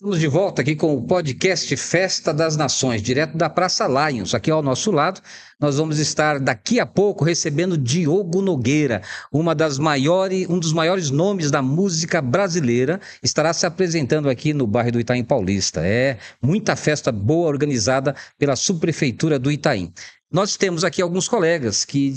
Estamos de volta aqui com o podcast Festa das Nações, direto da Praça Lions. Aqui ao nosso lado, nós vamos estar daqui a pouco recebendo Diogo Nogueira, uma das maiores, um dos maiores nomes da música brasileira, estará se apresentando aqui no bairro do Itaim Paulista. É muita festa boa organizada pela subprefeitura do Itaim. Nós temos aqui alguns colegas que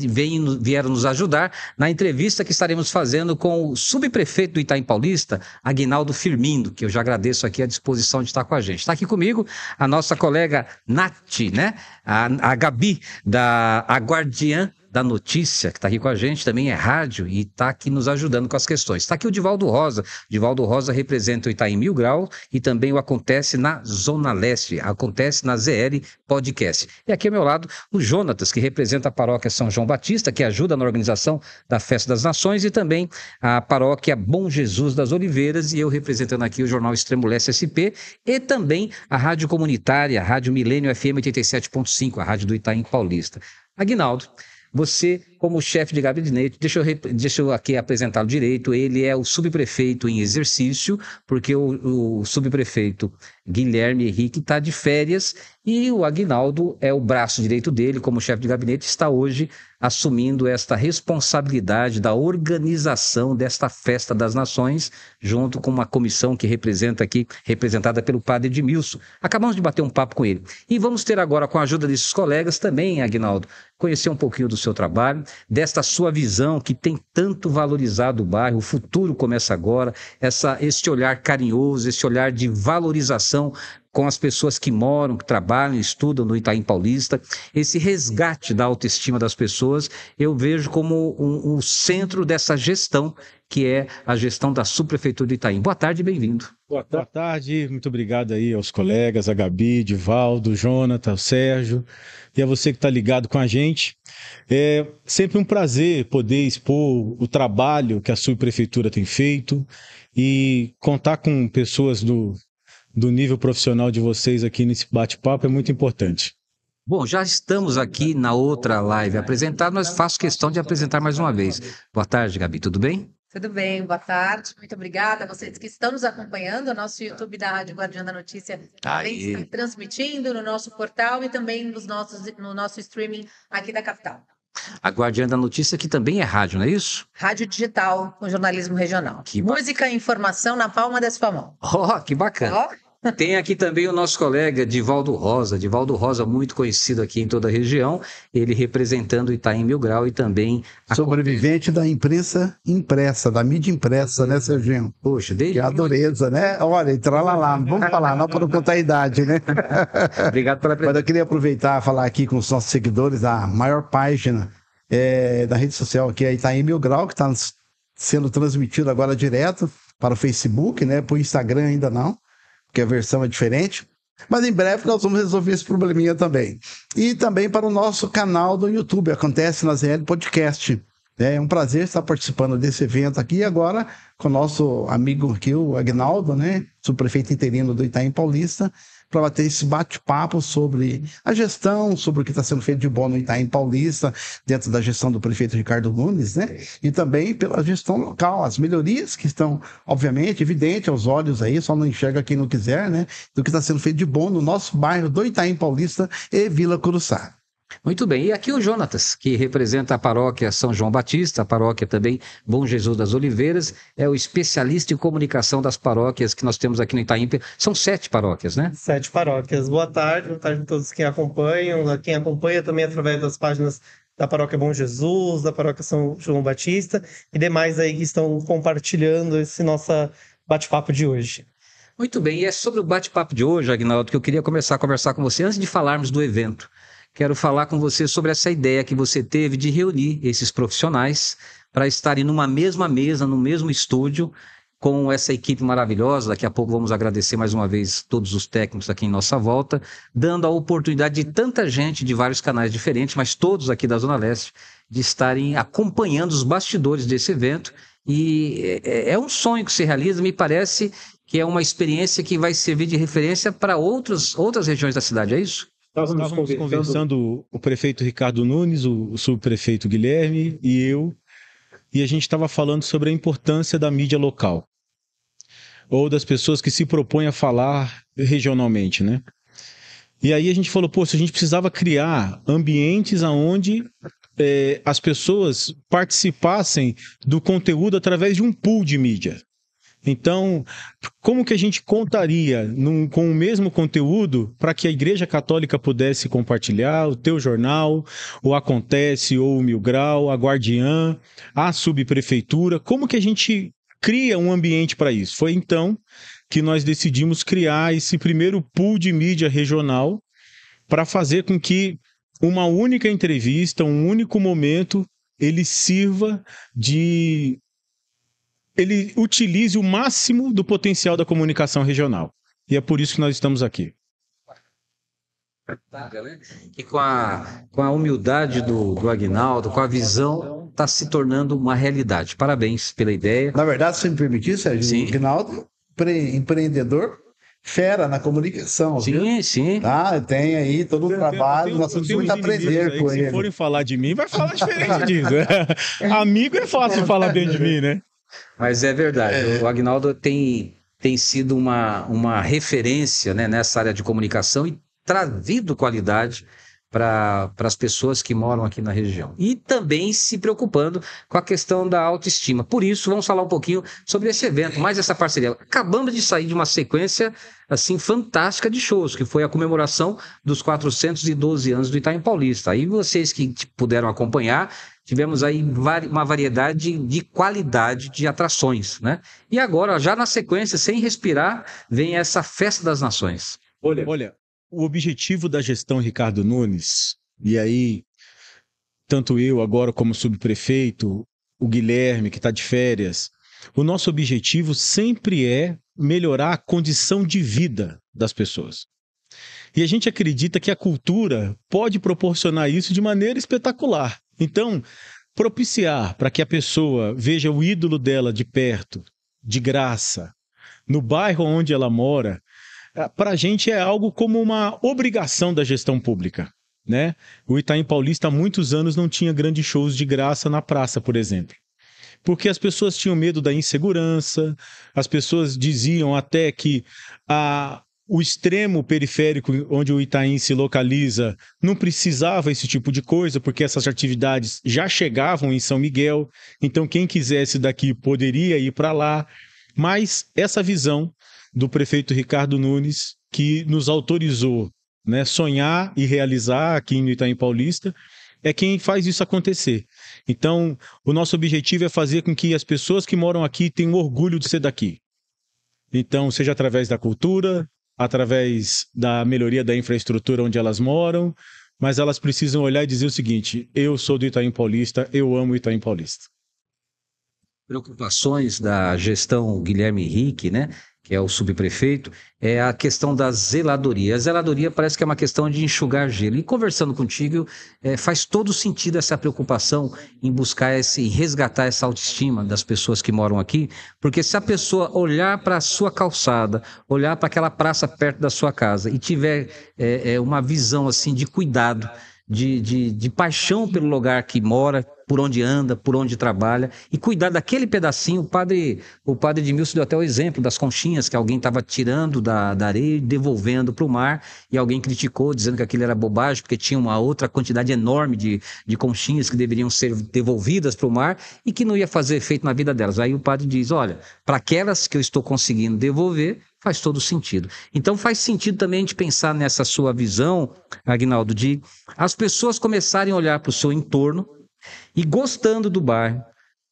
vieram nos ajudar na entrevista que estaremos fazendo com o subprefeito do Itaim Paulista, Aguinaldo Firmino, que eu já agradeço aqui a disposição de estar com a gente. Está aqui comigo a nossa colega Nath, né? A, a Gabi, da a Guardiã da Notícia, que está aqui com a gente, também é rádio e está aqui nos ajudando com as questões. Está aqui o Divaldo Rosa. Divaldo Rosa representa o Itaim Mil Grau e também o Acontece na Zona Leste, Acontece na ZL Podcast. E aqui ao meu lado, o Jonatas, que representa a paróquia São João Batista, que ajuda na organização da Festa das Nações e também a paróquia Bom Jesus das Oliveiras e eu representando aqui o jornal Extremo Leste SP e também a rádio comunitária, a Rádio Milênio FM 87.5, a rádio do Itaim Paulista. Aguinaldo, você como chefe de gabinete, deixa eu, deixa eu aqui apresentá-lo direito, ele é o subprefeito em exercício, porque o, o subprefeito Guilherme Henrique está de férias e o Agnaldo é o braço direito dele, como chefe de gabinete, está hoje assumindo esta responsabilidade da organização desta Festa das Nações, junto com uma comissão que representa aqui, representada pelo padre Edmilson. Acabamos de bater um papo com ele. E vamos ter agora, com a ajuda desses colegas também, Agnaldo, conhecer um pouquinho do seu trabalho desta sua visão que tem tanto valorizado o bairro. O futuro começa agora. Essa, este olhar carinhoso, esse olhar de valorização com as pessoas que moram, que trabalham, estudam no Itaim Paulista, esse resgate da autoestima das pessoas, eu vejo como um, um centro dessa gestão, que é a gestão da subprefeitura do Itaim. Boa tarde, bem-vindo. Boa, Boa, tarde, muito obrigado aí aos colegas, a Gabi, Divaldo, Jonathan, o Sérgio e a é você que está ligado com a gente. É sempre um prazer poder expor o trabalho que a subprefeitura tem feito e contar com pessoas do, do nível profissional de vocês aqui nesse bate-papo é muito importante. Bom, já estamos aqui na outra live apresentada, mas faço questão de apresentar mais uma vez. Boa tarde, Gabi, tudo bem? Tudo bem, boa tarde, muito obrigada a vocês que estão nos acompanhando. O nosso YouTube da Rádio Guardiã da Notícia tá também está transmitindo no nosso portal e também nos nossos, no nosso streaming aqui da capital. A Guardiã da Notícia, que também é rádio, não é isso? Rádio digital com jornalismo regional. Que Música e informação na palma sua mão. Oh, que bacana. Oh. Tem aqui também o nosso colega Divaldo Rosa, Divaldo Rosa, muito conhecido aqui em toda a região, ele representando o Itaim Mil Grau e também. A... Sobrevivente da imprensa impressa, da mídia impressa, né, Serginho? Poxa, desde. Que é a dureza, né? Olha, entrar lá, lá, vamos falar, não para não contar a idade, né? Obrigado pela presença. Mas eu queria aproveitar e falar aqui com os nossos seguidores da maior página é, da rede social, aqui, é Itaim Mil Grau, que está sendo transmitido agora direto para o Facebook, né? Para o Instagram ainda não porque a versão é diferente. Mas em breve nós vamos resolver esse probleminha também. E também para o nosso canal do YouTube, acontece na ZL Podcast. É um prazer estar participando desse evento aqui agora com o nosso amigo aqui, o Agnaldo, né? Subprefeito interino do Itaim Paulista para bater esse bate-papo sobre a gestão, sobre o que está sendo feito de bom no Itaim Paulista, dentro da gestão do prefeito Ricardo Nunes, né? E também pela gestão local, as melhorias que estão, obviamente, evidente aos olhos aí, só não enxerga quem não quiser, né? Do que está sendo feito de bom no nosso bairro do Itaim Paulista e Vila Curuçá. Muito bem, e aqui o Jonatas, que representa a paróquia São João Batista, a paróquia também Bom Jesus das Oliveiras, é o especialista em comunicação das paróquias que nós temos aqui no Itaim. São sete paróquias, né? Sete paróquias. Boa tarde, boa tarde a todos que acompanham, a quem acompanha também através das páginas da paróquia Bom Jesus, da paróquia São João Batista e demais aí que estão compartilhando esse nosso bate-papo de hoje. Muito bem, e é sobre o bate-papo de hoje, Agnaldo, que eu queria começar a conversar com você antes de falarmos do evento. Quero falar com você sobre essa ideia que você teve de reunir esses profissionais para estarem numa mesma mesa, no mesmo estúdio, com essa equipe maravilhosa. Daqui a pouco vamos agradecer mais uma vez todos os técnicos aqui em nossa volta, dando a oportunidade de tanta gente de vários canais diferentes, mas todos aqui da Zona Leste, de estarem acompanhando os bastidores desse evento. E é, é um sonho que se realiza, me parece que é uma experiência que vai servir de referência para outras regiões da cidade, é isso? Estávamos, Estávamos conversando... conversando... o prefeito Ricardo Nunes, o, o subprefeito Guilherme e eu, e a gente estava falando sobre a importância da mídia local ou das pessoas que se propõem a falar regionalmente, né? E aí a gente falou, pô, se a gente precisava criar ambientes aonde é, as pessoas participassem do conteúdo através de um pool de mídia. Então, como que a gente contaria num, com o mesmo conteúdo para que a Igreja Católica pudesse compartilhar o teu jornal, o Acontece, ou o Mil Grau, a Guardiã, a Subprefeitura? Como que a gente cria um ambiente para isso? Foi então que nós decidimos criar esse primeiro pool de mídia regional para fazer com que uma única entrevista, um único momento, ele sirva de ele utilize o máximo do potencial da comunicação regional. E é por isso que nós estamos aqui. Tá, e com a, com a humildade do, do Agnaldo, com a visão, está se tornando uma realidade. Parabéns pela ideia. Na verdade, se me permitir, Sérgio, Sim. o Agnaldo, empreendedor, fera na comunicação. Sim, viu? sim. Tá, tem aí todo o trabalho, tenho, nós temos muito a aprender com ele. Se forem falar de mim, vai falar diferente disso. Amigo é fácil falar bem de mim, né? Mas é verdade. É. O Agnaldo tem, tem sido uma, uma referência né, nessa área de comunicação e trazido qualidade para as pessoas que moram aqui na região. E também se preocupando com a questão da autoestima. Por isso, vamos falar um pouquinho sobre esse evento, mais essa parceria. Acabamos de sair de uma sequência assim fantástica de shows, que foi a comemoração dos 412 anos do Itaim Paulista. Aí vocês que puderam acompanhar, tivemos aí uma variedade de qualidade de atrações, né? E agora, já na sequência, sem respirar, vem essa Festa das Nações. Olha, Olha o objetivo da gestão Ricardo Nunes, e aí, tanto eu agora como subprefeito, o Guilherme, que está de férias, o nosso objetivo sempre é melhorar a condição de vida das pessoas. E a gente acredita que a cultura pode proporcionar isso de maneira espetacular. Então, propiciar para que a pessoa veja o ídolo dela de perto, de graça, no bairro onde ela mora, eh, para a gente é algo como uma obrigação da gestão pública. Né? O Itaim Paulista há muitos anos não tinha grandes shows de graça na praça, por exemplo. Porque as pessoas tinham medo da insegurança, as pessoas diziam até que a, o extremo periférico onde o Itaim se localiza não precisava esse tipo de coisa, porque essas atividades já chegavam em São Miguel, então quem quisesse daqui poderia ir para lá. Mas essa visão do prefeito Ricardo Nunes, que nos autorizou né, sonhar e realizar aqui no Itaim Paulista, é quem faz isso acontecer. Então, o nosso objetivo é fazer com que as pessoas que moram aqui tenham orgulho de ser daqui. Então, seja através da cultura, através da melhoria da infraestrutura onde elas moram, mas elas precisam olhar e dizer o seguinte: eu sou do Itaim Paulista, eu amo Itaim Paulista. Preocupações da gestão Guilherme Henrique, né? que é o subprefeito, é a questão da zeladoria. A zeladoria parece que é uma questão de enxugar gelo. E conversando contigo, é, faz todo sentido essa preocupação em buscar esse, resgatar essa autoestima das pessoas que moram aqui, porque se a pessoa olhar para a sua calçada, olhar para aquela praça perto da sua casa e tiver é, é, uma visão assim de cuidado, de, de, de paixão pelo lugar que mora, por onde anda, por onde trabalha e cuidar daquele pedacinho. O padre, o padre Edmilson deu até o exemplo das conchinhas que alguém estava tirando da, da areia e devolvendo para o mar e alguém criticou dizendo que aquilo era bobagem porque tinha uma outra quantidade enorme de, de conchinhas que deveriam ser devolvidas para o mar e que não ia fazer efeito na vida delas. Aí o padre diz, olha, para aquelas que eu estou conseguindo devolver, faz todo sentido. Então faz sentido também a gente pensar nessa sua visão, Agnaldo, de as pessoas começarem a olhar para o seu entorno e gostando do bairro,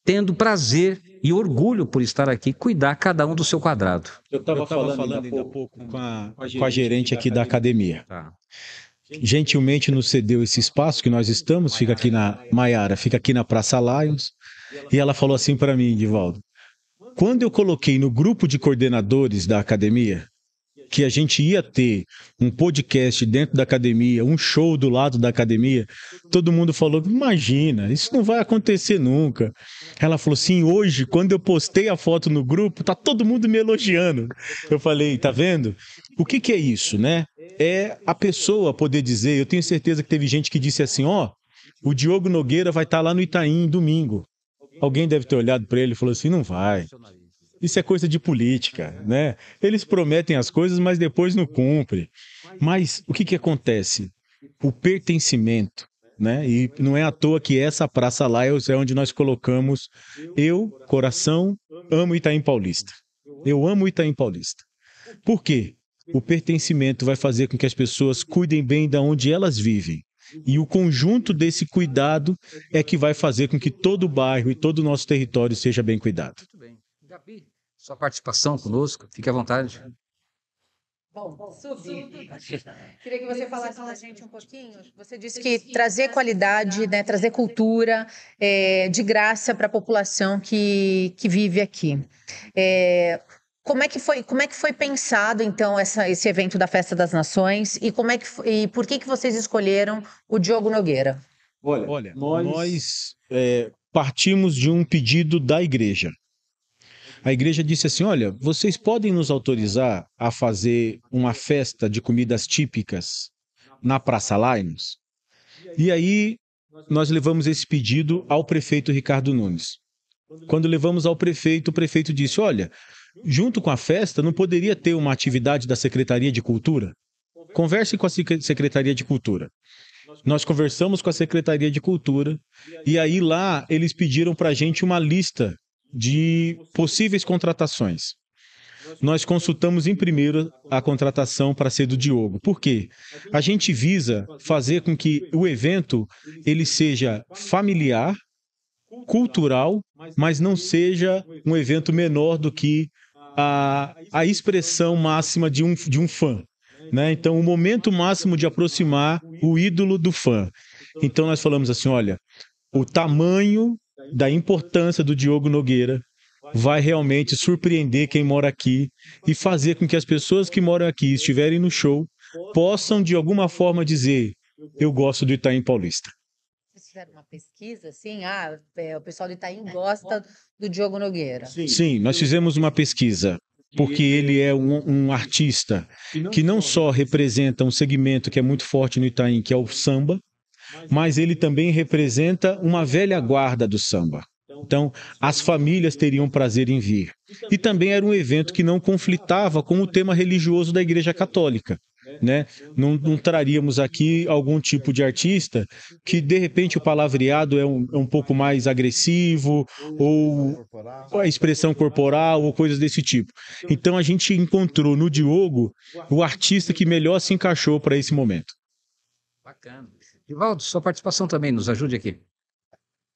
tendo prazer e orgulho por estar aqui, cuidar cada um do seu quadrado. Eu estava falando, falando, ainda há pouco, com a, com, a, gerente, com a gerente aqui da academia. Da academia. Tá. Gentilmente nos cedeu esse espaço que nós estamos, fica aqui na Maiara, fica aqui na Praça Lions. E ela falou assim para mim, Divaldo: quando eu coloquei no grupo de coordenadores da academia, que a gente ia ter um podcast dentro da academia, um show do lado da academia, todo mundo falou: imagina, isso não vai acontecer nunca. Ela falou assim: hoje, quando eu postei a foto no grupo, tá todo mundo me elogiando. Eu falei: tá vendo? O que, que é isso, né? É a pessoa poder dizer. Eu tenho certeza que teve gente que disse assim: ó, oh, o Diogo Nogueira vai estar tá lá no Itaim domingo. Alguém deve ter olhado para ele e falou assim: não vai. Isso é coisa de política, né? Eles prometem as coisas, mas depois não cumprem. Mas o que, que acontece? O pertencimento, né? E não é à toa que essa praça lá é, é onde nós colocamos eu, coração, amo Itaim Paulista. Eu amo Itaim Paulista. Por quê? O pertencimento vai fazer com que as pessoas cuidem bem da onde elas vivem. E o conjunto desse cuidado é que vai fazer com que todo o bairro e todo o nosso território seja bem cuidado sua participação conosco. Fique à vontade. Bom, subir. Queria que você falasse para a gente um pouquinho. Você disse que trazer qualidade, né, trazer cultura é, de graça para a população que, que vive aqui. É, como é que foi, como é que foi pensado então essa, esse evento da Festa das Nações e como é que e por que que vocês escolheram o Diogo Nogueira? Olha, Olha nós, nós é, partimos de um pedido da igreja a igreja disse assim: olha, vocês podem nos autorizar a fazer uma festa de comidas típicas na Praça Limes? E aí nós levamos esse pedido ao prefeito Ricardo Nunes. Quando levamos ao prefeito, o prefeito disse: olha, junto com a festa, não poderia ter uma atividade da Secretaria de Cultura? Converse com a Secretaria de Cultura. Nós conversamos com a Secretaria de Cultura e aí lá eles pediram para a gente uma lista de possíveis contratações. Nós consultamos em primeiro a contratação para ser do Diogo. Por quê? A gente visa fazer com que o evento ele seja familiar, cultural, mas não seja um evento menor do que a, a expressão máxima de um, de um fã. Né? Então, o momento máximo de aproximar o ídolo do fã. Então, nós falamos assim: olha, o tamanho da importância do Diogo Nogueira vai realmente surpreender quem mora aqui e fazer com que as pessoas que moram aqui estiverem no show possam de alguma forma dizer eu gosto do Itaim Paulista. Vocês fizeram uma pesquisa sim? ah, é, o pessoal do Itaim gosta do Diogo Nogueira. Sim, Sim nós fizemos uma pesquisa porque ele é um, um, artista que não só representa um segmento que é muito forte no Itaim, que é o samba, mas ele também representa uma velha guarda do samba. Então, as famílias teriam prazer em vir. E também era um evento que não conflitava com o tema religioso da Igreja Católica. Né? Não, não traríamos aqui algum tipo de artista que, de repente, o palavreado é um, é um pouco mais agressivo, ou a expressão corporal, ou coisas desse tipo. Então, a gente encontrou no Diogo o artista que melhor se encaixou para esse momento. Bacana. Rivaldo, sua participação também, nos ajude aqui.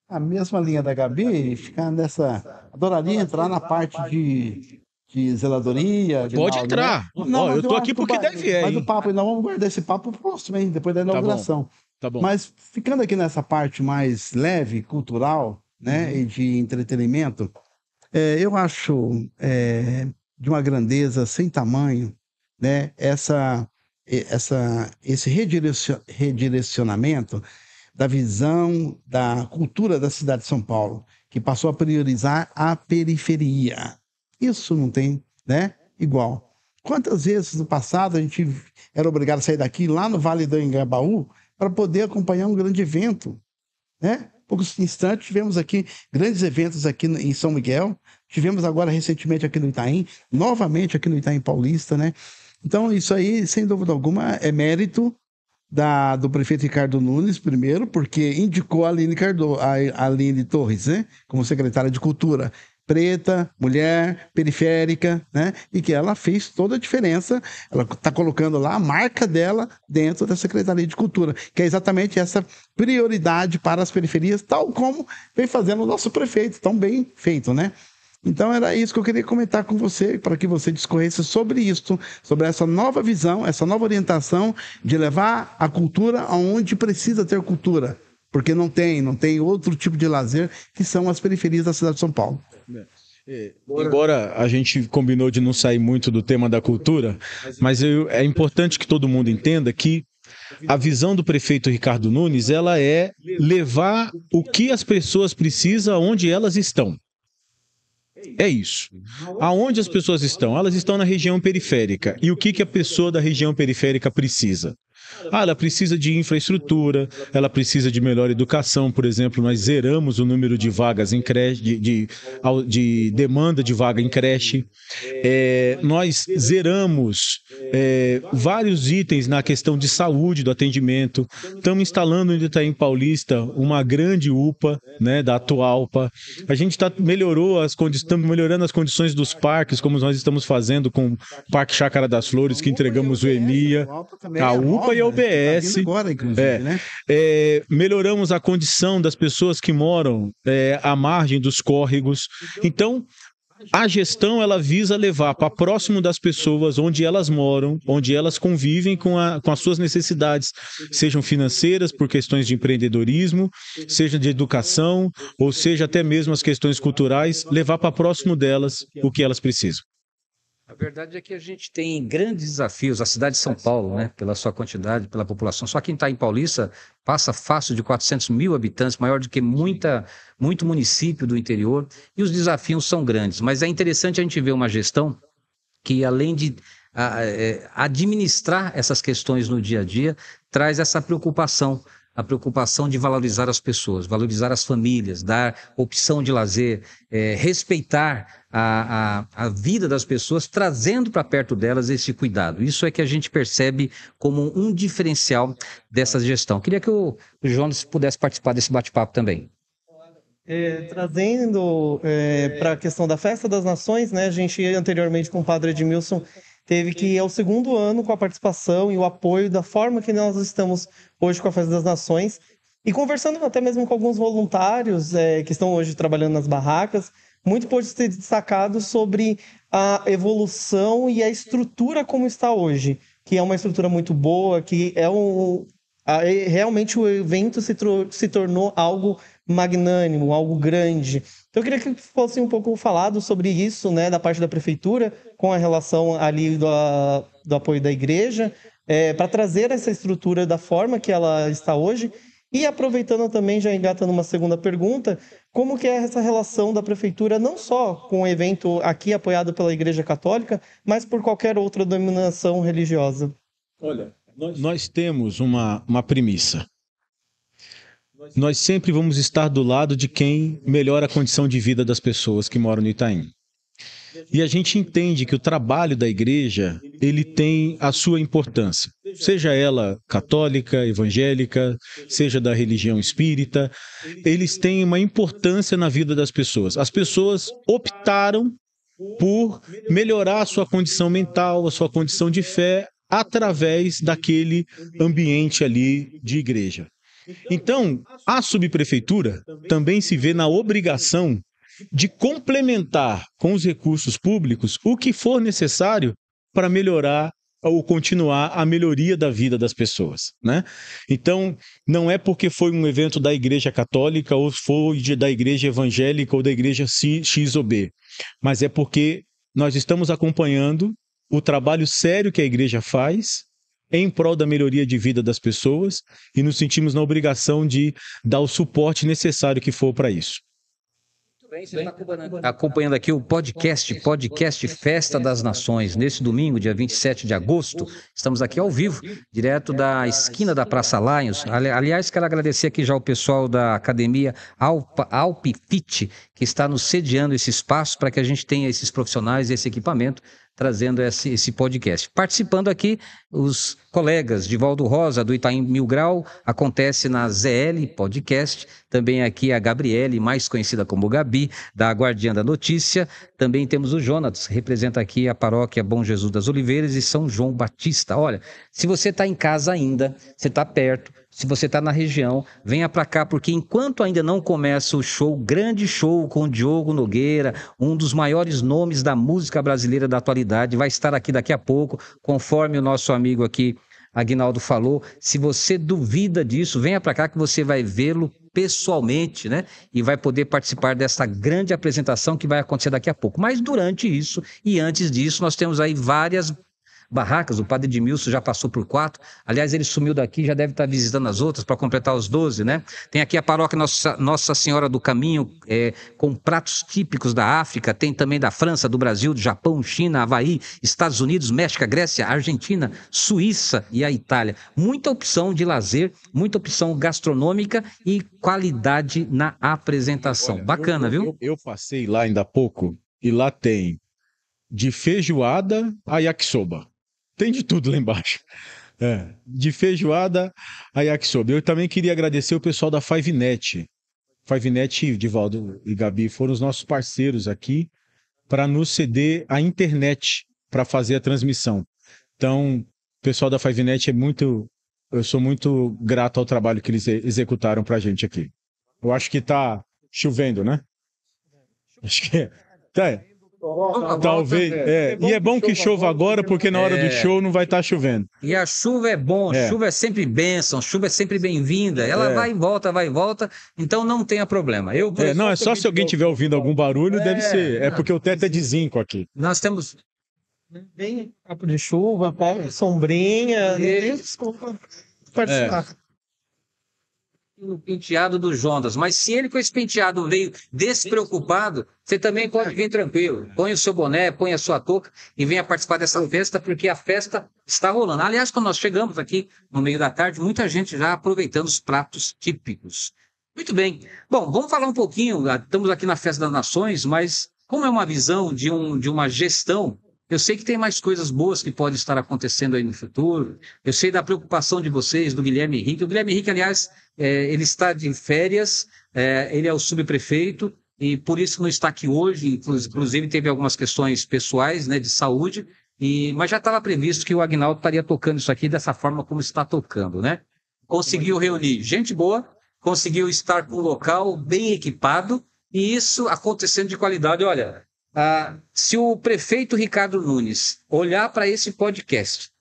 A mesma linha da Gabi, ficar nessa. Adoraria entrar na parte de, de zeladoria. De Pode mal, entrar. Né? Não, oh, eu estou aqui porque deve é. Mas o papo, nós vamos guardar esse papo próximo, hein? Depois da inauguração. Tá bom. Tá bom. Mas ficando aqui nessa parte mais leve, cultural, né? Uhum. E de entretenimento, é, eu acho é, de uma grandeza sem tamanho, né? Essa essa, esse redirecionamento da visão da cultura da cidade de São Paulo, que passou a priorizar a periferia. Isso não tem né, igual. Quantas vezes no passado a gente era obrigado a sair daqui, lá no Vale do Engabaú, para poder acompanhar um grande evento? Né? Poucos instantes tivemos aqui grandes eventos aqui em São Miguel, tivemos agora recentemente aqui no Itaim, novamente aqui no Itaim Paulista, né? Então, isso aí, sem dúvida alguma, é mérito da, do prefeito Ricardo Nunes, primeiro, porque indicou a Aline, Cardo, a Aline Torres, né, como secretária de Cultura. Preta, mulher, periférica, né? E que ela fez toda a diferença. Ela está colocando lá a marca dela dentro da Secretaria de Cultura, que é exatamente essa prioridade para as periferias, tal como vem fazendo o nosso prefeito, tão bem feito, né? Então era isso que eu queria comentar com você, para que você discorresse sobre isso, sobre essa nova visão, essa nova orientação de levar a cultura aonde precisa ter cultura, porque não tem, não tem outro tipo de lazer que são as periferias da cidade de São Paulo. É, embora a gente combinou de não sair muito do tema da cultura, mas eu, é importante que todo mundo entenda que a visão do prefeito Ricardo Nunes ela é levar o que as pessoas precisam onde elas estão. É isso. Aonde as pessoas estão? Elas estão na região periférica. E o que, que a pessoa da região periférica precisa? Ah, ela precisa de infraestrutura, ela precisa de melhor educação, por exemplo, nós zeramos o número de vagas em creche, de, de, de demanda de vaga em creche. É, nós zeramos é, vários itens na questão de saúde, do atendimento. Estamos instalando em Itaim Paulista uma grande UPA, né, da Atualpa. A gente tá, melhorou as condições, estamos melhorando as condições dos parques, como nós estamos fazendo com o Parque Chácara das Flores, que entregamos o EMIA, a UPA e OBS Tá agora, inclusive, é, né? É, melhoramos a condição das pessoas que moram é, à margem dos córregos. Então, a gestão ela visa levar para próximo das pessoas onde elas moram, onde elas convivem com, a, com as suas necessidades, sejam financeiras por questões de empreendedorismo, seja de educação, ou seja até mesmo as questões culturais, levar para próximo delas o que elas precisam. A verdade é que a gente tem grandes desafios. A cidade de São Paulo, né, pela sua quantidade, pela população. Só quem está em Paulista passa fácil de 400 mil habitantes, maior do que muita, muito município do interior. E os desafios são grandes. Mas é interessante a gente ver uma gestão que, além de a, ah, é, administrar essas questões no dia a dia, traz essa preocupação a preocupação de valorizar as pessoas, valorizar as famílias, dar opção de lazer, é, respeitar a, a, a, vida das pessoas, trazendo para perto delas esse cuidado. Isso é que a gente percebe como um diferencial dessa gestão. Queria que o, o Jonas pudesse participar desse bate-papo também. É, trazendo é, para a questão da Festa das Nações, né, a gente anteriormente com o padre Edmilson teve que é o segundo ano com a participação e o apoio da forma que nós estamos hoje com a Festa das Nações. E conversando até mesmo com alguns voluntários é, que estão hoje trabalhando nas barracas, muito pode ser destacado sobre a evolução e a estrutura como está hoje, que é uma estrutura muito boa, que é um, realmente o evento se, se tornou algo magnânimo, algo grande. Então eu queria que fosse um pouco falado sobre isso, né, da parte da prefeitura, com a relação ali do, do apoio da igreja, é, para trazer essa estrutura da forma que ela está hoje. E aproveitando também, já engatando uma segunda pergunta, como que é essa relação da prefeitura, não só com o evento aqui apoiado pela Igreja Católica, mas por qualquer outra dominação religiosa? Olha, nós, nós temos uma, uma premissa nós sempre vamos estar do lado de quem melhora a condição de vida das pessoas que moram no Itaim. E a gente entende que o trabalho da igreja, ele tem a sua importância, seja ela católica, evangélica, seja da religião espírita, eles têm uma importância na vida das pessoas. As pessoas optaram por melhorar a sua condição mental, a sua condição de fé através daquele ambiente ali de igreja. Então, então, a subprefeitura também se vê na obrigação de complementar com os recursos públicos o que for necessário para melhorar ou continuar a melhoria da vida das pessoas, né? Então, não é porque foi um evento da Igreja Católica ou foi de, da Igreja Evangélica ou da Igreja X ou B, mas é porque nós estamos acompanhando o trabalho sério que a Igreja faz em prol da melhoria de vida das pessoas e nos sentimos na obrigação de dar o suporte necessário que for para isso. Bem, tá acompanhando aqui o podcast, podcast Festa das Nações. Nesse domingo, dia 27 de agosto, estamos aqui ao vivo, direto da esquina da Praça Lions. Aliás, quero agradecer aqui já o pessoal da Academia Alpifit, que está nos sediando esse espaço para que a gente tenha esses profissionais e esse equipamento trazendo esse, esse podcast. Participando aqui, os colegas Divaldo Rosa, do Itaim Mil Grau, acontece na ZL Podcast, também aqui a Gabriele, mais conhecida como Gabi, da Guardiã da Notícia, também temos o Jonas, representa aqui a paróquia Bom Jesus das Oliveiras e São João Batista. Olha, se você está em casa ainda, você está perto, se você está na região, venha para cá, porque enquanto ainda não começa o show, grande show com Diogo Nogueira, um dos maiores nomes da música brasileira da atualidade, vai estar aqui daqui a pouco, conforme o nosso amigo aqui, Agnaldo, falou. Se você duvida disso, venha para cá que você vai vê-lo pessoalmente, né? E vai poder participar dessa grande apresentação que vai acontecer daqui a pouco. Mas durante isso e antes disso, nós temos aí várias barracas. O padre Edmilson já passou por quatro. Aliás, ele sumiu daqui, já deve estar visitando as outras para completar os doze, né? Tem aqui a paróquia Nossa, Nossa Senhora do Caminho, é, com pratos típicos da África. Tem também da França, do Brasil, do Japão, China, Havaí, Estados Unidos, México, Grécia, Argentina, Suíça e a Itália. Muita opção de lazer, muita opção gastronômica e qualidade na apresentação. Olha, Bacana, eu, viu? Eu, eu passei lá ainda há pouco e lá tem de feijoada a yakisoba. Tem de tudo lá embaixo. É, de feijoada a yakisoba. Eu também queria agradecer o pessoal da FiveNet. FiveNet, Divaldo e Gabi, foram os nossos parceiros aqui para nos ceder a internet para fazer a transmissão. Então, o pessoal da FiveNet é muito. Eu sou muito grato ao trabalho que eles executaram para a gente aqui. Eu acho que está chovendo, né? Acho que é. Tá, é. Talvez. É. É e é, é bom que, que chova agora, porque na hora é. do show não vai estar tá chovendo. E a chuva é bom, é. chuva é sempre bênção, chuva é sempre bem-vinda. Ela é. vai e volta, vai e volta, então não tenha problema. Eu, não, é só se alguém estiver ouvindo algum barulho, deve ser. É porque o teto é de zinco aqui. Nós temos. Bem, capo de chuva, sombrinha. E... Desculpa participar no penteado do Jonas, mas se ele com esse penteado veio despreocupado, você também pode vir tranquilo. Põe o seu boné, põe a sua touca e venha participar dessa festa, porque a festa está rolando. Aliás, quando nós chegamos aqui no meio da tarde, muita gente já aproveitando os pratos típicos. Muito bem. Bom, vamos falar um pouquinho. Ah, estamos aqui na Festa das Nações, mas como é uma visão de, um, de uma gestão eu sei que tem mais coisas boas que podem estar acontecendo aí no futuro. Eu sei da preocupação de vocês, do Guilherme Henrique. O Guilherme Henrique, aliás, é, ele está de férias, é, ele é o subprefeito e por isso não está aqui hoje. Inclusive, teve algumas questões pessoais né, de saúde, e, mas já estava previsto que o Agnaldo estaria tocando isso aqui dessa forma como está tocando, né? Conseguiu reunir gente boa, conseguiu estar com um local bem equipado e isso acontecendo de qualidade. Olha, ah, se o prefeito Ricardo Nunes olhar para esse podcast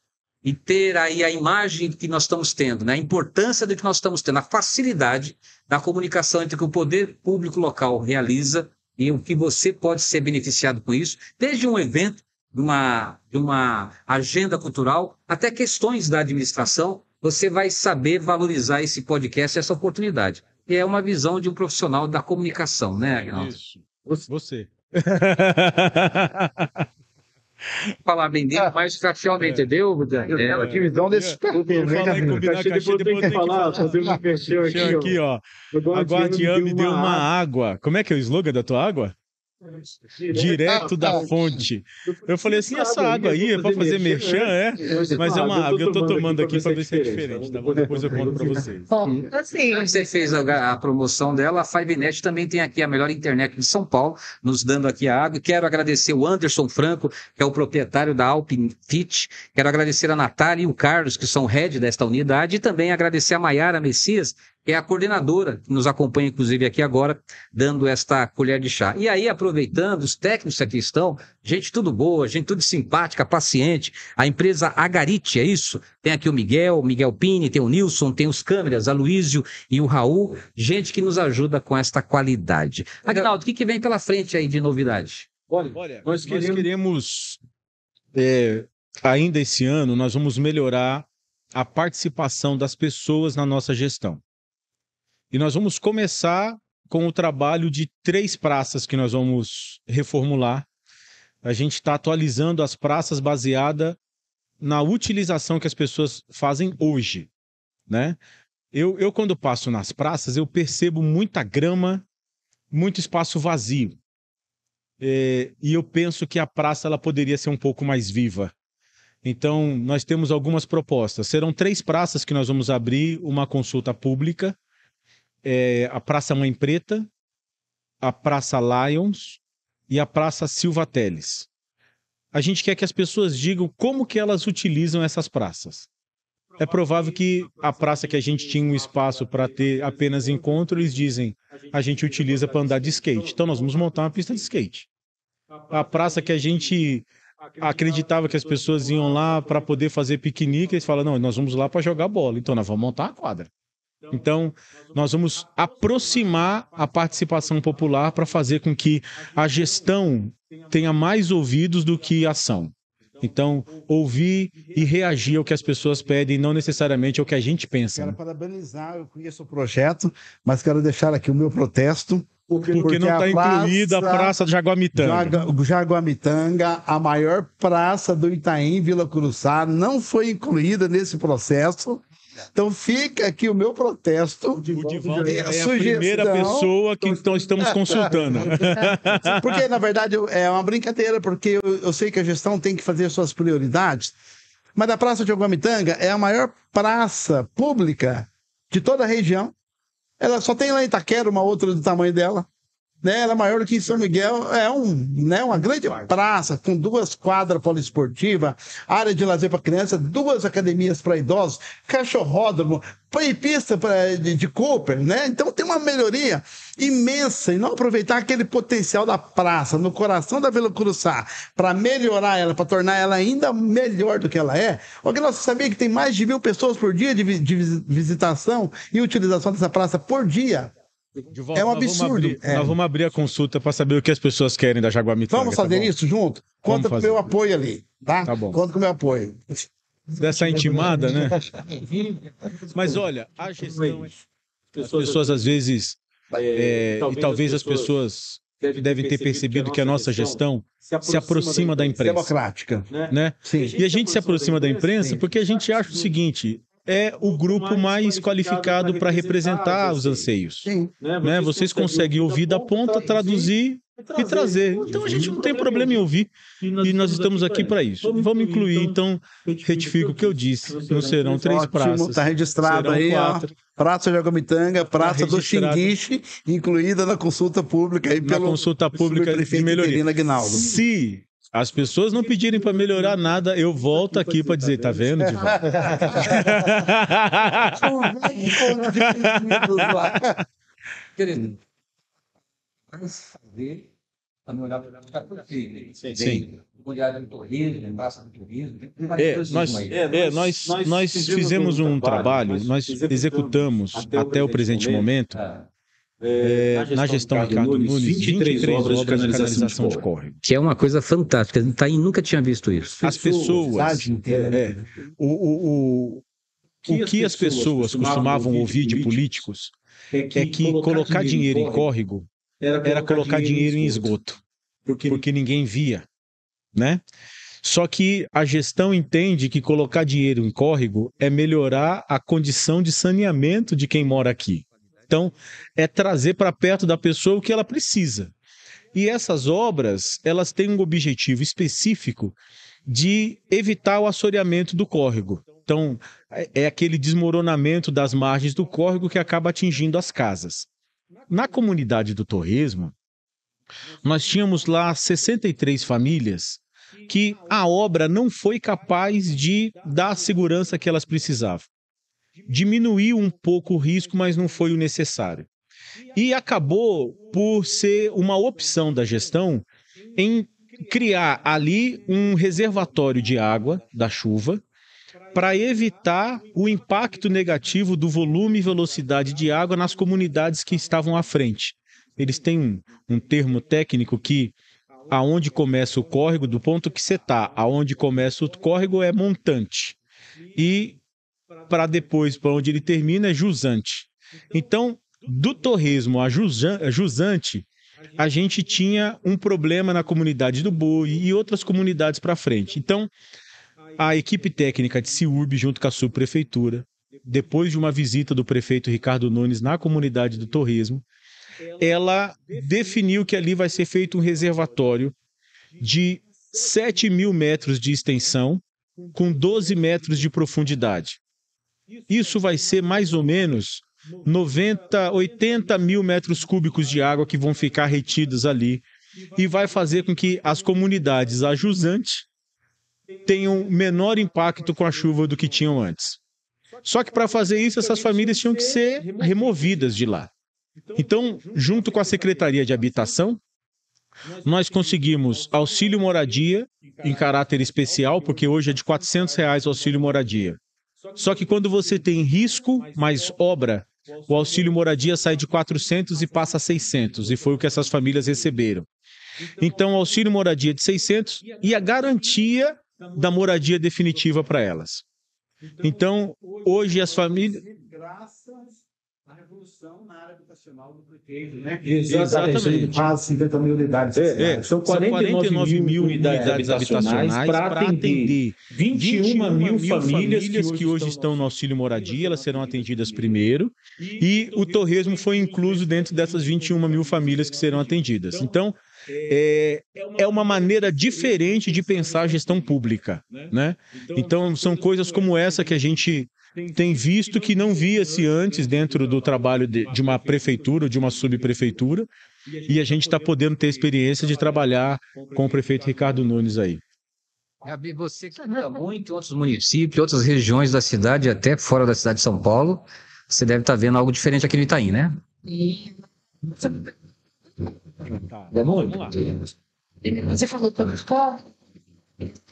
e ter aí a imagem que nós estamos tendo, né, a importância do que nós estamos tendo, a facilidade da comunicação entre o que o poder público local realiza e o que você pode ser beneficiado com isso, desde um evento, de uma, uma agenda cultural, até questões da administração, você vai saber valorizar esse podcast, essa oportunidade. E é uma visão de um profissional da comunicação, né, Agnaldo? Isso. Você. Falar bem dele, mas oficialmente deu, é, é, a divisão desses perfis. Né? Cachê falar, fazer uma perfil aqui. aqui ó. ó. deu uma água. Como é que é o slogan da tua água? Direto da fonte. Eu falei assim, assim: essa água aí é para fazer merchan, né? é? Então, Mas é uma ah, água que eu tô tomando aqui para ver se é, é diferente, tá bom? Né? Né? Depois eu conto para vocês. Bom, então, assim, você fez a, a promoção dela, a FiveNet também tem aqui a melhor internet de São Paulo, nos dando aqui a água. Quero agradecer o Anderson Franco, que é o proprietário da Alpinfit. Quero agradecer a Natália e o Carlos, que são head desta unidade, e também agradecer a Maiara Messias, é a coordenadora, que nos acompanha, inclusive, aqui agora, dando esta colher de chá. E aí, aproveitando, os técnicos que aqui estão, gente tudo boa, gente tudo simpática, paciente, a empresa Agarite, é isso? Tem aqui o Miguel, o Miguel Pini, tem o Nilson, tem os câmeras, a Luísio e o Raul, gente que nos ajuda com esta qualidade. Agnaldo, o que, que vem pela frente aí de novidade? Olha, Olha nós queremos, nós queremos é, ainda esse ano, nós vamos melhorar a participação das pessoas na nossa gestão. E nós vamos começar com o trabalho de três praças que nós vamos reformular. A gente está atualizando as praças baseada na utilização que as pessoas fazem hoje, né? Eu, eu quando passo nas praças, eu percebo muita grama, muito espaço vazio. É, e eu penso que a praça ela poderia ser um pouco mais viva. Então, nós temos algumas propostas. Serão três praças que nós vamos abrir uma consulta pública é, a Praça Mãe Preta, a Praça Lions e a Praça Silva Teles. A gente quer que as pessoas digam como que elas utilizam essas praças. É provável que a praça que a gente tinha um espaço para ter apenas encontro, eles dizem, a gente utiliza para andar de skate. Então nós vamos montar uma pista de skate. A praça que a gente acreditava que as pessoas iam lá para poder fazer piquenique, eles falam, não, nós vamos lá para jogar bola. Então nós vamos montar a quadra. Então, nós vamos aproximar a participação popular para fazer com que a gestão tenha mais ouvidos do que ação. Então, ouvir e reagir ao que as pessoas pedem, não necessariamente ao que a gente pensa. Quero né? parabenizar, eu conheço o projeto, mas quero deixar aqui o meu protesto. Porque, porque não está incluída a Praça Jaguamitanga. Jaguamitanga, a maior praça do Itaim, Vila Cruzá, não foi incluída nesse processo. É. Então fica aqui o meu protesto. O Divaldo é a é sugestão. primeira pessoa que então estamos ah, tá. consultando. porque, na verdade, é uma brincadeira, porque eu, eu sei que a gestão tem que fazer suas prioridades, mas a Praça de Oguamitanga é a maior praça pública de toda a região. Ela só tem lá em Itaquera uma outra do tamanho dela né, ela é maior do que São Miguel, é um, né, uma grande praça com duas quadras poliesportivas, área de lazer para criança, duas academias para idosos, cachorródromo, pista pra, de, de Cooper, né? Então tem uma melhoria imensa e não aproveitar aquele potencial da praça no coração da Vila Cruzá para melhorar ela, para tornar ela ainda melhor do que ela é. Porque nós sabia que tem mais de mil pessoas por dia de, de visitação e utilização dessa praça por dia. De volta, é um absurdo. Vamos abrir, é. Nós vamos abrir a consulta para saber o que as pessoas querem da Jaguamitanga. Vamos tá fazer tá isso junto? Conta com o meu apoio ali, tá? Tá bom. Conta com o meu apoio. Dessa intimada, né? Mas olha, a gestão. É- as pessoas às vezes. É, é e talvez as pessoas devem ter percebido que a nossa gestão se aproxima, se aproxima da imprensa. Democrática. Né? né? Sim. E a gente se aproxima da imprensa porque a gente acha o seguinte: é o grupo mais qualificado para representar os anseios. Né, né? Vocês conseguem ouvir da ponta, traduzir e trazer. Então a gente não tem problema em ouvir e nós estamos aqui para isso. Vamos incluir, então, então retifico o que eu disse. Não serão três tá praças. Está registrado aí, a ó. Praça de Agomitanga, tá Praça do Xinguiche, incluída na consulta pública aí pelo na consulta pública de melhoria. Se as pessoas não pedirem para melhorar nada, eu volto aqui para dizer, tá vendo, Divaldo? Querido, mas fazer para o filho. Sim. Olhar no turismo, turismo. É, nós, nós, nós, fizemos um trabalho, nós executamos até o presente momento. momento é, é, na gestão, na gestão Ricardo, Ricardo Nunes, 23, 23 obras de canalização, de canalização de, córrego. Que é uma coisa fantástica, tá, nunca tinha visto isso. As pessoas... inteira, é, é. Né? o, o, o, que o que as pessoas, pessoas costumavam ouvir de políticos é, é que, é que colocar, colocar dinheiro em córrego era colocar, era colocar dinheiro em esgoto, porque, porque ninguém via, né? Só que a gestão entende que colocar dinheiro em córrego é melhorar a condição de saneamento de quem mora aqui. Então, é trazer para perto da pessoa o que ela precisa. E essas obras, elas têm um objetivo específico de evitar o assoreamento do córrego. Então, é, é aquele desmoronamento das margens do córrego que acaba atingindo as casas. Na comunidade do Torresmo, nós tínhamos lá 63 famílias que a obra não foi capaz de dar a segurança que elas precisavam diminuiu um pouco o risco, mas não foi o necessário. E acabou por ser uma opção da gestão em criar ali um reservatório de água da chuva para evitar o impacto negativo do volume e velocidade de água nas comunidades que estavam à frente. Eles têm um, um termo técnico que aonde começa o córrego, do ponto que você está, aonde começa o córrego é montante. E para depois, para onde ele termina, é jusante. Então, então do torresmo a jusante, a gente tinha um problema na comunidade do boi e outras comunidades para frente. Então, a equipe técnica de CIURB, junto com a subprefeitura, depois de uma visita do prefeito Ricardo Nunes na comunidade do torresmo, ela definiu que ali vai ser feito um reservatório de 7 mil metros de extensão, com 12 metros de profundidade isso vai ser mais ou menos 90, 80 mil metros cúbicos de água que vão ficar retidos ali e vai fazer com que as comunidades ajusantes tenham menor impacto com a chuva do que tinham antes. Só que para fazer isso, essas famílias tinham que ser removidas de lá. Então, junto com a Secretaria de Habitação, nós conseguimos auxílio moradia em caráter especial, porque hoje é de R$ reais o auxílio moradia. Só que quando você tem risco mais obra, o auxílio moradia sai de 400 e passa a 600, e foi o que essas famílias receberam. Então, o auxílio moradia de 600 e a garantia da moradia definitiva para elas. Então, hoje as famílias na área educacional do prefeito, né? Exatamente. Quase 50 mil unidades. É, é. São 49, 49 mil unidades habitacionais para atender 21, 21 mil famílias, que hoje estão no auxílio moradia, elas serão atendidas primeiro, e o torresmo foi incluso dentro dessas 21 mil famílias que serão atendidas. Então, então, é, é, é, é uma maneira diferente de pensar a gestão pública, né? né? Então, então são coisas como essa que a gente tem visto que não via-se antes dentro do trabalho de, de uma prefeitura, de uma subprefeitura, e a gente está podendo ter experiência de trabalhar com o prefeito Ricardo Nunes aí. Gabi, você que está muito em outros municípios, outras regiões da cidade, até fora da cidade de São Paulo, você deve estar tá vendo algo diferente aqui no Itaim, né? Sim. Tá, vamos lá. Você falou tanto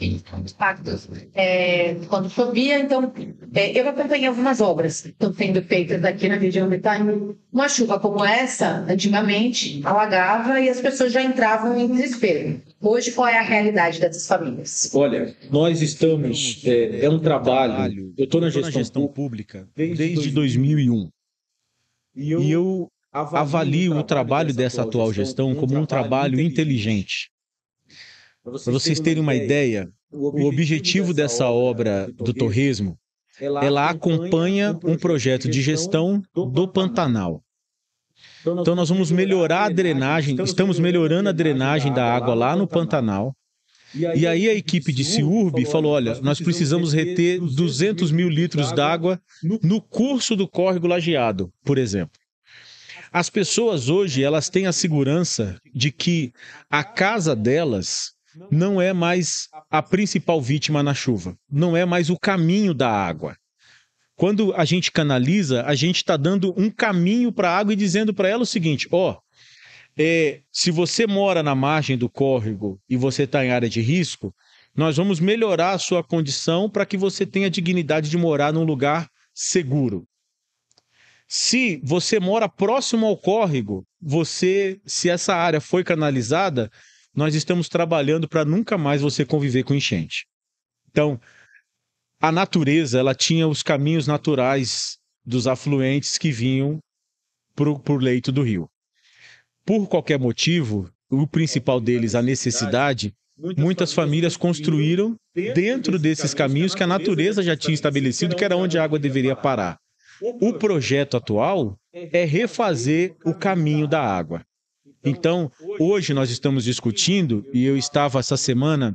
impactos é, quando chovia. Então, é, eu acompanhei algumas obras que estão sendo feitas aqui na região do Itaim. Uma chuva como essa, antigamente, alagava e as pessoas já entravam em desespero. Hoje, qual é a realidade dessas famílias? Olha, nós estamos. É, é um trabalho. Eu estou na gestão, na gestão pública desde, desde 2001. E eu, e eu avalio o trabalho dessa atual gestão como um trabalho inteligente para vocês terem uma ideia, o objetivo dessa obra do torresmo, ela é é acompanha um projeto de gestão do Pantanal. Então nós então, vamos melhorar a drenagem, estamos melhorando a drenagem da água lá no Pantanal. E aí a equipe de CIURB falou, olha, nós precisamos reter 200 mil litros d'água no curso do córrego lajeado, por exemplo. As pessoas hoje, elas têm a segurança de que a casa delas não é mais a principal vítima na chuva, não é mais o caminho da água. Quando a gente canaliza, a gente está dando um caminho para a água e dizendo para ela o seguinte: ó, é, se você mora na margem do córrego e você está em área de risco, nós vamos melhorar a sua condição para que você tenha dignidade de morar num lugar seguro. Se você mora próximo ao córrego, você, se essa área foi canalizada, nós estamos trabalhando para nunca mais você conviver com enchente. Então, a natureza ela tinha os caminhos naturais dos afluentes que vinham para o leito do rio. Por qualquer motivo, o principal deles, a necessidade, muitas famílias construíram dentro desses caminhos que a natureza já tinha estabelecido, que era onde a água deveria parar. O projeto atual é, é refazer o caminho da água. Então, hoje nós estamos discutindo, e eu estava essa semana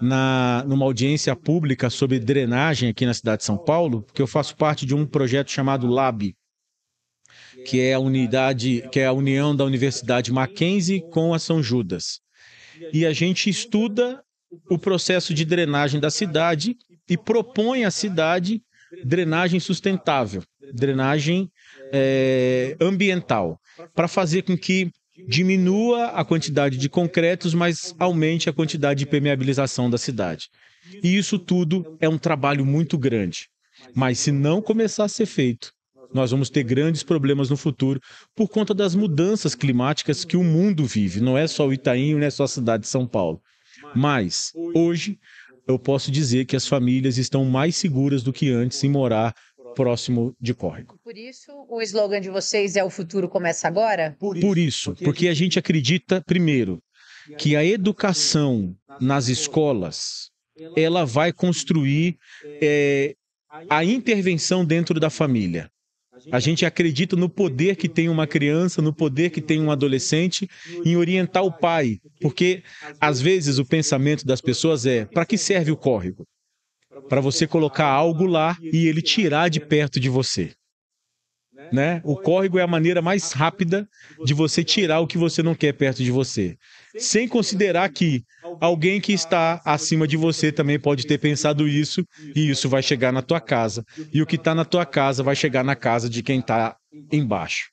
na, numa audiência pública sobre drenagem aqui na cidade de São Paulo, que eu faço parte de um projeto chamado LAB, que é a unidade, que é a união da Universidade Mackenzie com a São Judas. E a gente estuda o processo de drenagem da cidade e propõe à cidade drenagem sustentável, drenagem é, ambiental, para fazer com que diminua a quantidade de concretos, mas aumente a quantidade de permeabilização da cidade. E isso tudo é um trabalho muito grande. Mas se não começar a ser feito, nós vamos ter grandes problemas no futuro por conta das mudanças climáticas que o mundo vive. Não é só o Itaim, não é só a cidade de São Paulo. Mas, hoje, eu posso dizer que as famílias estão mais seguras do que antes em morar próximo de córrego. Por isso, o slogan de vocês é o futuro começa agora? Por isso, Por isso porque a gente acredita, primeiro, que a educação nas escolas ela vai construir é, é a intervenção dentro da família. A gente acredita no poder que tem uma criança, no poder que tem um adolescente, em orientar o pai. Porque, às vezes, o pensamento das pessoas é: para que serve o córrego? para você colocar algo lá e ele tirar de perto de você. Né? O córrego é a maneira mais rápida de você tirar o que você não quer perto de você, sem considerar que alguém que está acima de você também pode ter pensado isso e isso vai chegar na tua casa e o que está na tua casa vai chegar na casa de quem está embaixo.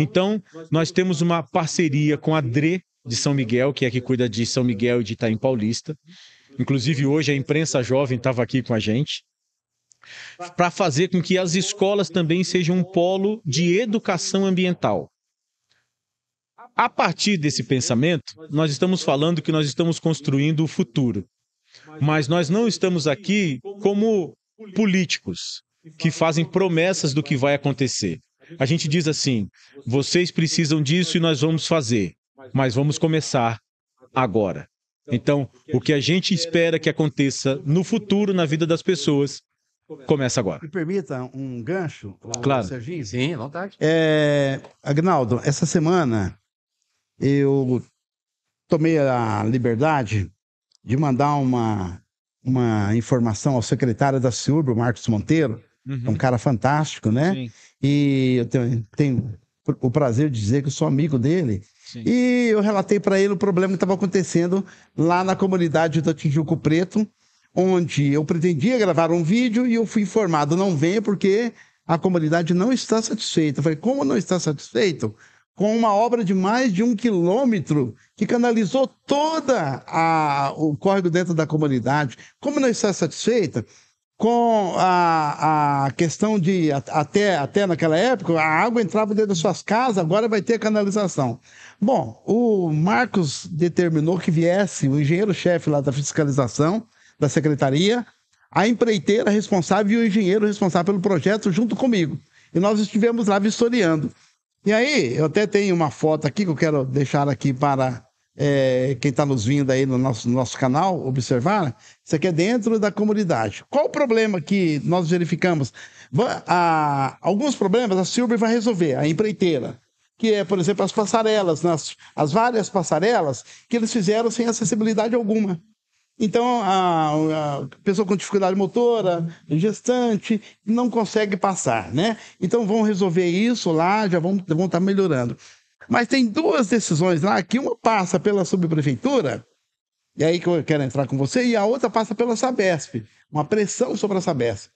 Então nós temos uma parceria com a Dre de São Miguel, que é que cuida de São Miguel e de Itaim Paulista, Inclusive, hoje a imprensa jovem estava aqui com a gente. Para fazer com que as escolas também sejam um polo de educação ambiental. A partir desse pensamento, nós estamos falando que nós estamos construindo o futuro. Mas nós não estamos aqui como políticos que fazem promessas do que vai acontecer. A gente diz assim: vocês precisam disso e nós vamos fazer, mas vamos começar agora. Então, o que a gente espera que aconteça no futuro na vida das pessoas começa agora. Me permita um gancho, claro. Serginho? Sim, vontade. É, Agnaldo, essa semana eu tomei a liberdade de mandar uma, uma informação ao secretário da CIURB, Marcos Monteiro, uhum. É um cara fantástico, né? Sim. E eu tenho, tenho o prazer de dizer que eu sou amigo dele e eu relatei para ele o problema que estava acontecendo lá na comunidade do Tijuco Preto, onde eu pretendia gravar um vídeo e eu fui informado, não venha porque a comunidade não está satisfeita. Eu falei, como não está satisfeito? Com uma obra de mais de um quilômetro que canalizou toda a, o córrego dentro da comunidade. Como não está satisfeita? Com a, a questão de, até, até naquela época, a água entrava dentro das suas casas, agora vai ter canalização. Bom, o Marcos determinou que viesse o engenheiro-chefe lá da fiscalização da secretaria, a empreiteira responsável e o engenheiro responsável pelo projeto junto comigo. E nós estivemos lá vistoriando. E aí, eu até tenho uma foto aqui que eu quero deixar aqui para é, quem está nos vindo aí no nosso, no nosso canal observar. Isso aqui é dentro da comunidade. Qual o problema que nós verificamos? A, alguns problemas a Silber vai resolver, a empreiteira que é, por exemplo, as passarelas, nas, né? as várias passarelas que eles fizeram sem acessibilidade alguma. Então, a, a, pessoa com dificuldade motora, gestante, não consegue passar, né? Então, vão resolver isso lá, já vão estar vão tá melhorando. Mas tem duas decisões lá, que uma passa pela subprefeitura, e aí que eu quero entrar com você, e a outra passa pela Sabesp, uma pressão sobre a Sabesp.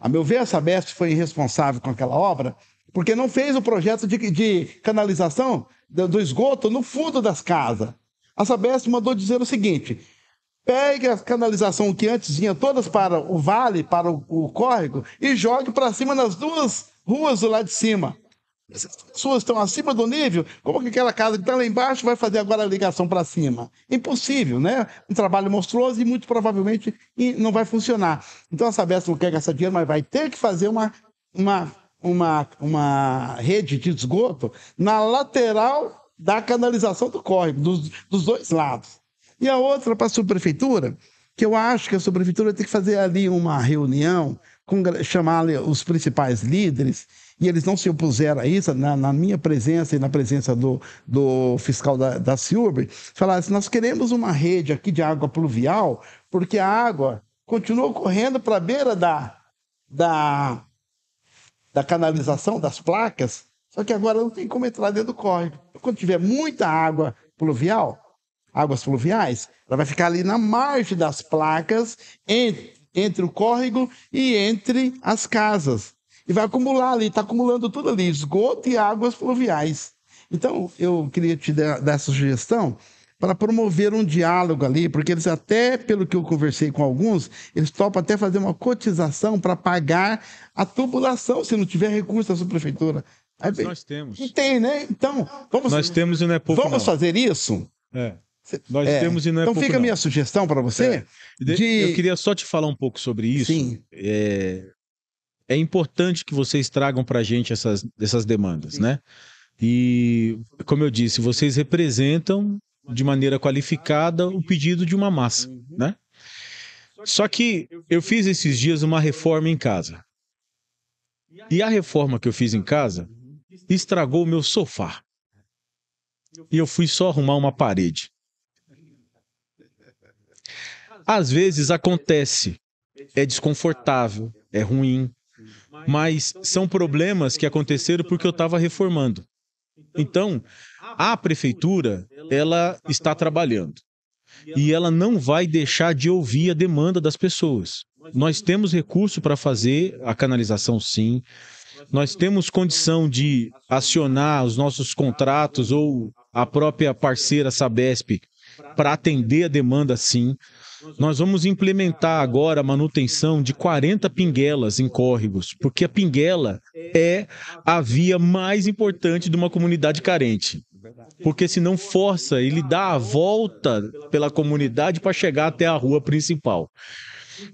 A meu ver, a Sabesp foi irresponsável com aquela obra, porque não fez o projeto de, de canalização do, esgoto no fundo das casas. A Sabesp mandou dizer o seguinte: pegue a canalização que antes vinha todas para o vale, para o, o córrego, e jogue para cima nas duas ruas do lado de cima. as pessoas estão acima do nível, como que aquela casa que está lá embaixo vai fazer agora a ligação para cima? Impossível, né? Um trabalho monstruoso e muito provavelmente não vai funcionar. Então a Sabesp não quer gastar dinheiro, mas vai ter que fazer uma, uma uma, uma rede de esgoto na lateral da canalização do córrego, dos, dos dois lados. E a outra para a subprefeitura, que eu acho que a subprefeitura tem que fazer ali uma reunião, com, chamar os principais líderes, e eles não se opuseram a isso, na, na minha presença e na presença do, do fiscal da, da Silber, falaram assim, nós queremos uma rede aqui de água pluvial, porque a água continua correndo para a beira da, da, da canalização das placas, só que agora não tem como entrar dentro do córrego. Então, quando tiver muita água pluvial, águas fluviais, ela vai ficar ali na margem das placas, entre, entre o córrego e entre as casas. E vai acumular ali, está acumulando tudo ali, esgoto e águas fluviais. Então, eu queria te dar essa sugestão para promover um diálogo ali, porque eles até, pelo que eu conversei com alguns, eles topam até fazer uma cotização para pagar a tubulação, se não tiver recurso da sua prefeitura. Aí, nós temos. tem, né? Então, vamos, nós temos e não é pouco, Vamos não. fazer isso? É. Nós é. temos e não é Então pouco, fica a minha sugestão para você. É. De... Eu queria só te falar um pouco sobre isso. Sim. É, é importante que vocês tragam para a gente essas, essas demandas, Sim. né? E, como eu disse, vocês representam de maneira qualificada o pedido de uma massa, né? Só que eu fiz esses dias uma reforma em casa. E a reforma que eu fiz em casa estragou o meu sofá. E eu fui só arrumar uma parede. Às vezes acontece, é desconfortável, é ruim, mas são problemas que aconteceram porque eu estava reformando. Então, a prefeitura, ela está trabalhando e ela não vai deixar de ouvir a demanda das pessoas. Nós temos recurso para fazer a canalização, sim. Nós temos condição de acionar os nossos contratos ou a própria parceira Sabesp para atender a demanda, sim. Nós vamos implementar agora a manutenção de 40 pinguelas em córregos, porque a pinguela é a via mais importante de uma comunidade carente porque senão força, ele dá a volta pela comunidade para chegar até a rua principal.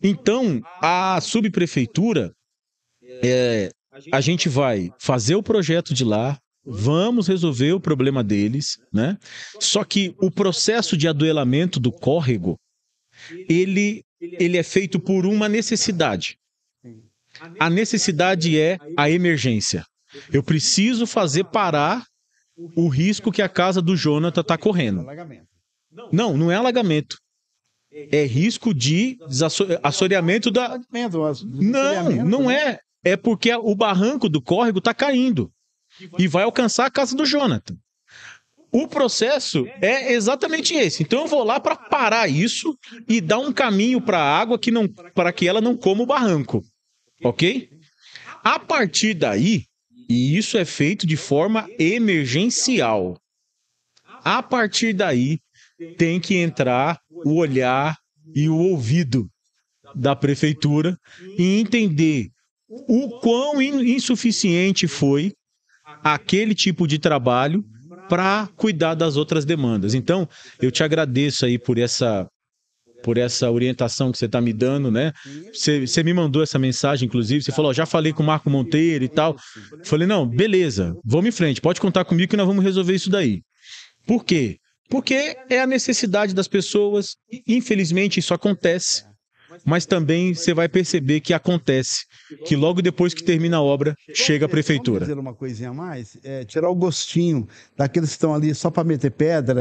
Então, a subprefeitura, é, a gente vai fazer o projeto de lá, vamos resolver o problema deles, né? Só que o processo de aduelamento do córrego, ele, ele é feito por uma necessidade. A necessidade é a emergência. Eu preciso fazer parar o risco que a casa do Jonathan está correndo. Não, não é alagamento. É risco de assoreamento da. Não, não é. É porque o barranco do córrego está caindo e vai alcançar a casa do Jonathan. O processo é exatamente esse. Então eu vou lá para parar isso e dar um caminho para a água que não para que ela não coma o barranco. OK? A partir daí, e isso é feito de forma emergencial. A partir daí, tem que entrar o olhar e o ouvido da prefeitura e entender o quão insuficiente foi aquele tipo de trabalho para cuidar das outras demandas. Então, eu te agradeço aí por essa por essa orientação que você está me dando, né? Você, você, me mandou essa mensagem, inclusive, você falou, ó, já falei com o Marco Monteiro e tal. Falei, não, beleza, vamos em frente, pode contar comigo que nós vamos resolver isso daí. Por quê? Porque é a necessidade das pessoas, infelizmente isso acontece, mas também você vai perceber que acontece, que logo depois que termina a obra, chega a prefeitura. Vamos fazer uma coisinha a mais, é, tirar o gostinho daqueles que estão ali só para meter pedra,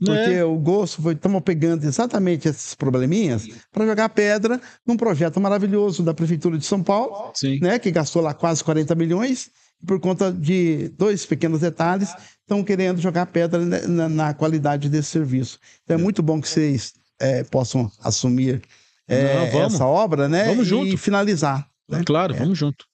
né? porque é? o gosto foi estamos pegando exatamente esses probleminhas para jogar pedra num projeto maravilhoso da prefeitura de São Paulo, Sim. né, que gastou lá quase 40 milhões por conta de dois pequenos detalhes, estão querendo jogar pedra na, na, qualidade desse serviço. Então é, é muito bom que vocês é, possam assumir é, Não, essa obra, né? Vamos junto. E finalizar. Né? Claro, é. vamos junto.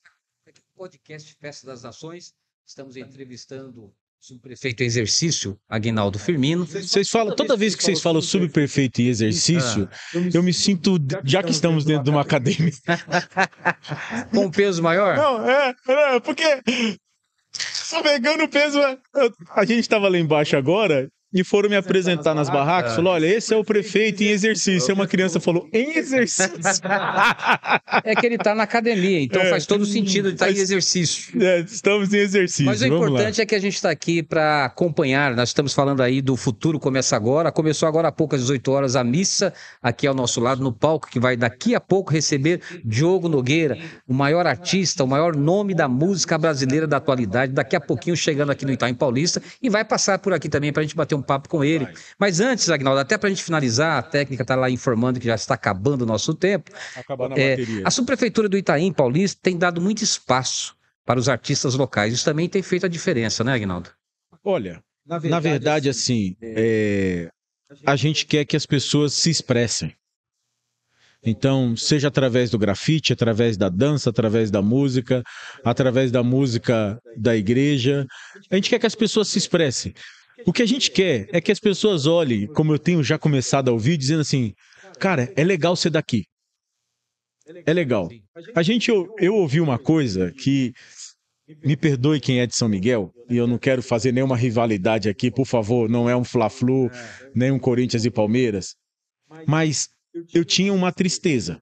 Podcast Festa das Nações, estamos entrevistando subprefeito em exercício, Aguinaldo Firmino. Vocês falam, toda vez que vocês falam subprefeito em exercício, ah. eu me sinto, já que estamos dentro de uma academia. Com um peso maior? Não, é, é porque só pegando o peso. É, a gente estava lá embaixo agora e foram me tá apresentar nas barracas. Falou: olha, esse é o prefeito em exercício. É uma criança é falou: em exercício. É que ele está na academia, então é, faz todo sentido de estar tá em exercício. É, estamos em exercício. Mas o importante lá. é que a gente está aqui para acompanhar. Nós estamos falando aí do futuro começa agora. Começou agora há pouco, às 18 horas, a missa aqui ao nosso lado, no palco, que vai daqui a pouco receber Diogo Nogueira, o maior artista, o maior nome da música brasileira da atualidade. Daqui a pouquinho chegando aqui no Itaim Paulista e vai passar por aqui também para a gente bater um um papo com ele. Vai. Mas antes, Agnaldo, até para a gente finalizar, a técnica está lá informando que já está acabando o nosso tempo. Tá acabando é, a bateria. A subprefeitura do Itaim Paulista tem dado muito espaço para os artistas locais. Isso também tem feito a diferença, né, Agnaldo? Olha, na verdade, na verdade assim, assim é, é... a gente quer que as pessoas se expressem. Então, seja através do grafite, através da dança, através da música, através da música da igreja, a gente quer que as pessoas se expressem. O que a gente quer é que as pessoas olhem, como eu tenho já começado a ouvir, dizendo assim: cara, é legal ser daqui. É legal. A gente, eu, eu ouvi uma coisa que me perdoe quem é de São Miguel, e eu não quero fazer nenhuma rivalidade aqui, por favor, não é um Fla-Flu, nem um Corinthians e Palmeiras. Mas eu tinha uma tristeza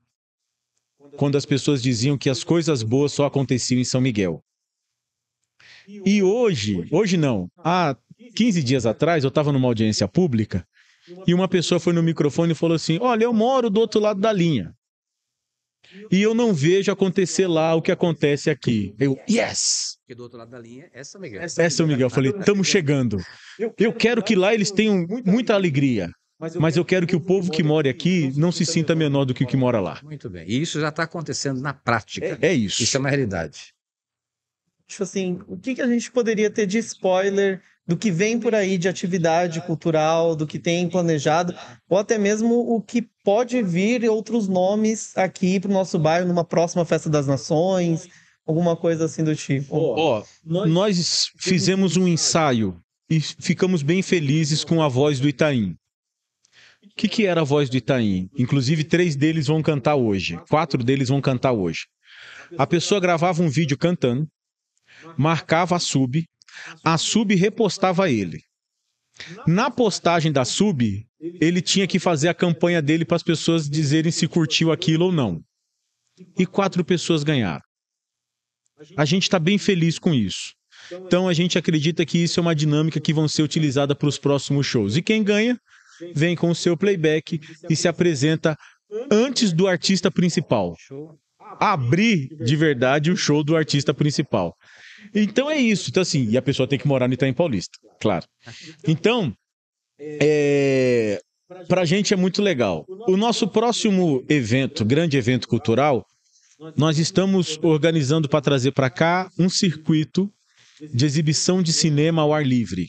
quando as pessoas diziam que as coisas boas só aconteciam em São Miguel. E hoje, hoje não, há ah, 15 dias atrás, eu estava numa audiência pública e uma pessoa foi no microfone e falou assim: Olha, eu moro do outro lado da linha. E eu não vejo acontecer lá o que acontece aqui. Eu, yes! Porque do outro lado da linha, essa é o Miguel. Essa é o Miguel. Eu falei, estamos chegando. Eu quero que lá eles tenham muita alegria. Mas eu quero que o povo que mora aqui não se sinta menor do que o que mora lá. Muito bem. E isso já está acontecendo na prática. é isso. Isso é uma realidade tipo assim, o que, que a gente poderia ter de spoiler do que vem por aí de atividade cultural, do que tem planejado, ou até mesmo o que pode vir outros nomes aqui para o nosso bairro numa próxima Festa das Nações, alguma coisa assim do tipo. Ó, oh, nós fizemos um ensaio e ficamos bem felizes com a voz do Itaim. O que, que era a voz do Itaim? Inclusive, três deles vão cantar hoje, quatro deles vão cantar hoje. A pessoa gravava um vídeo cantando, marcava a sub, a sub repostava ele. Na postagem da sub, ele tinha que fazer a campanha dele para as pessoas dizerem se curtiu aquilo ou não. E quatro pessoas ganharam. A gente está bem feliz com isso. Então a gente acredita que isso é uma dinâmica que vão ser utilizada para os próximos shows. E quem ganha vem com o seu playback e se apresenta antes do artista principal. Abrir de verdade o show do artista principal. Então é isso. Então, assim, e a pessoa tem que morar no Itaim Paulista, claro. Então, é, para a gente é muito legal. O nosso próximo evento, grande evento cultural, nós estamos organizando para trazer para cá um circuito de exibição de cinema ao ar livre.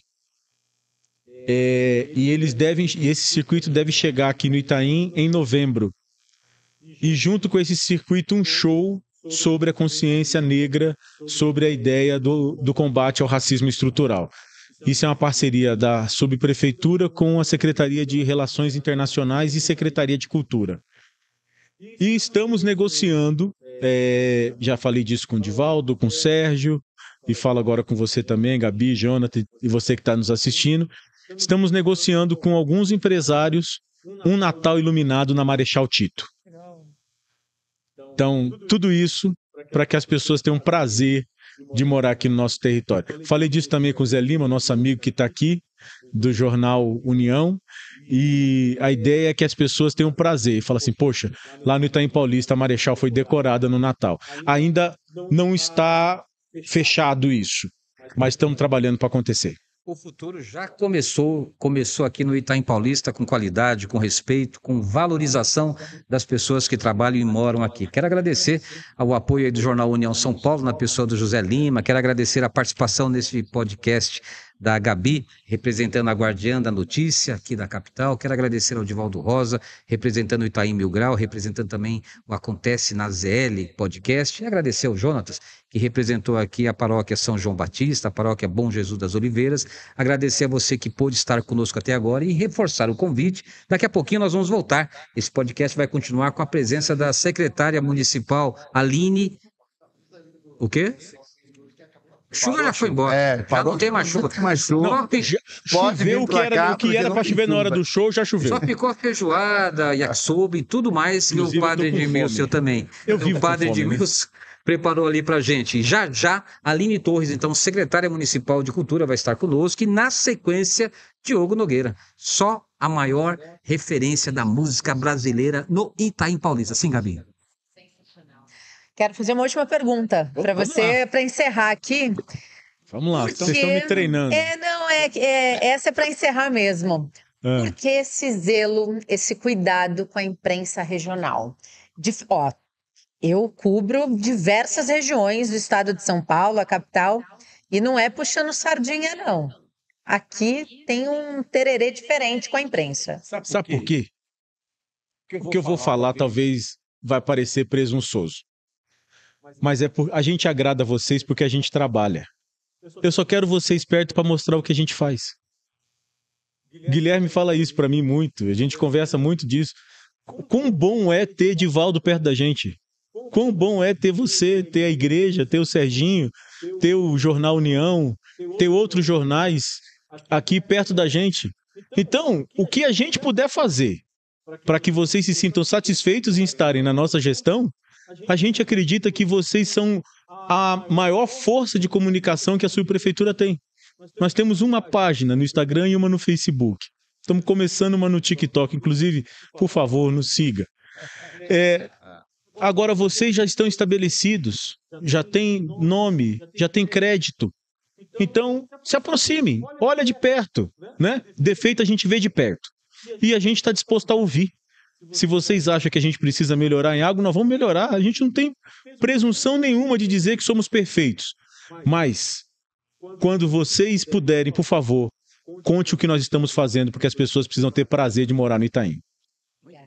É, e eles devem, esse circuito deve chegar aqui no Itaim em novembro. E junto com esse circuito, um show sobre a consciência negra, sobre a ideia do, do combate ao racismo estrutural. Isso é uma parceria da subprefeitura com a Secretaria de Relações Internacionais e Secretaria de Cultura. E estamos negociando, é, já falei disso com o Divaldo, com o Sérgio, e falo agora com você também, Gabi, Jonathan, e você que está nos assistindo. Estamos negociando com alguns empresários um Natal iluminado na Marechal Tito. Então, tudo isso para que as pessoas tenham prazer de morar aqui no nosso território. Falei disso também com o Zé Lima, nosso amigo que está aqui, do jornal União, e a ideia é que as pessoas tenham prazer e falam assim, poxa, lá no Itaim Paulista a Marechal foi decorada no Natal. Ainda não está fechado isso, mas estamos trabalhando para acontecer. O futuro já começou, começou aqui no Itaim Paulista com qualidade, com respeito, com valorização das pessoas que trabalham e moram aqui. Quero agradecer ao apoio do jornal União São Paulo na pessoa do José Lima, quero agradecer a participação nesse podcast da Gabi, representando a Guardiã da Notícia aqui da capital. Quero agradecer ao Divaldo Rosa, representando o Itaim Mil Grau, representando também o Acontece na ZL podcast. E agradecer ao Jonatas, que representou aqui a paróquia São João Batista, a paróquia Bom Jesus das Oliveiras. Agradecer a você que pôde estar conosco até agora e reforçar o convite. Daqui a pouquinho nós vamos voltar. Esse podcast vai continuar com a presença da secretária municipal Aline. O quê? Chuva já foi embora. É, já não tem mais chuva. Tem mais chuva. Não, já, choveu o que era, o que era para chover na hora do show, já choveu. Só picou feijoada, yakisoba ah. e tudo mais. Inclusive, e o padre Edmilson também. Eu vi vivo o padre né? Edmilson preparou ali para gente. Já já, Aline Torres, então secretária municipal de cultura, vai estar conosco. E na sequência, Diogo Nogueira, só a maior referência da música brasileira no Itaim Paulista. Sim, Gabi. Quero fazer uma última pergunta para você, para encerrar aqui. Vamos lá, porque... vocês estão me treinando. É, não, é, é essa é para encerrar mesmo. É. Por que esse zelo, esse cuidado com a imprensa regional? De, ó, eu cubro diversas regiões do estado de São Paulo, a capital, e não é puxando sardinha, não. Aqui tem um tererê diferente com a imprensa. Sabe por quê? O que eu vou falar talvez vai parecer presunçoso. Mas é por... a gente agrada vocês porque a gente trabalha. Eu só quero vocês perto para mostrar o que a gente faz. Guilherme fala isso para mim muito, a gente conversa muito disso. Quão bom é ter Divaldo perto da gente. Quão bom é ter você, ter a igreja, ter o Serginho, ter o Jornal União, ter outros jornais aqui perto da gente. Então, o que a gente puder fazer para que vocês se sintam satisfeitos em estarem na nossa gestão, a gente acredita que vocês são a maior força de comunicação que a subprefeitura tem. Nós temos uma página no Instagram e uma no Facebook. Estamos começando uma no TikTok, inclusive, por favor, nos siga. É, Agora vocês já estão estabelecidos, já têm nome, já têm crédito. Então, se aproximem, olha de perto, né? Defeito a gente vê de perto. E a gente está disposto a ouvir. Se vocês acham que a gente precisa melhorar em algo, nós vamos melhorar. A gente não tem presunção nenhuma de dizer que somos perfeitos. Mas, quando vocês puderem, por favor, conte o que nós estamos fazendo, porque as pessoas precisam ter prazer de morar no Itaim.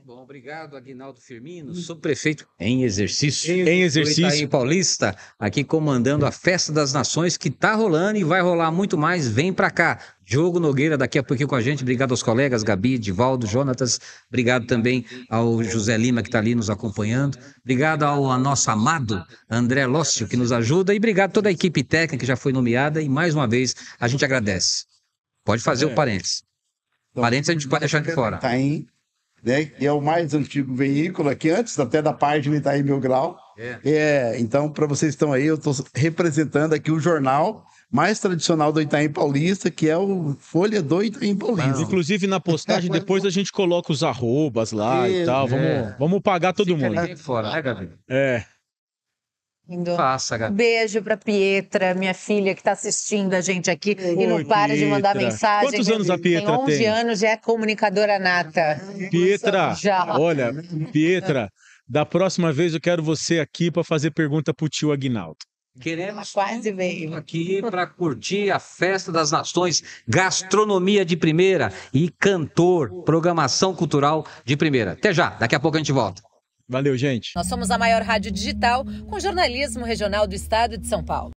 Bom, obrigado, Aguinaldo Firmino, hum. subprefeito em exercício, em exercício Paulista, aqui comandando a Festa das Nações que está rolando e vai rolar muito mais. Vem para cá. Diogo Nogueira daqui a pouquinho com a gente. Obrigado aos colegas Gabi, Divaldo, Jonatas. Obrigado também ao José Lima que está ali nos acompanhando. Obrigado ao nosso amado André Lócio que nos ajuda e obrigado a toda a equipe técnica que já foi nomeada e mais uma vez a gente agradece. Pode fazer é. o parênteses. Então, parênteses a gente pode deixar de fora. Tá em né? Que é o mais antigo veículo aqui, antes até da página está em mil grau. É. é então, para vocês que estão aí, eu estou representando aqui o jornal mais tradicional do Itaim Paulista, que é o Folha do Itaim Paulista. Não. Inclusive, na postagem, é, depois a gente coloca os arrobas lá é, e tal. Vamos, é. vamos pagar todo mundo. Fora, né, Gabi? É. Faça, Um beijo pra Pietra, minha filha que tá assistindo a gente aqui Oi, e não para Pietra. de mandar mensagem. Quantos anos a Pietra tem? 11 tem? anos, já é comunicadora nata. Pietra, já. olha, Pietra, da próxima vez eu quero você aqui para fazer pergunta pro tio Aguinaldo. Queremos quase veio aqui para curtir a festa das nações, gastronomia de primeira e cantor, programação cultural de primeira. Até já, daqui a pouco a gente volta. Valeu, gente. Nós somos a maior rádio digital com jornalismo regional do estado de São Paulo.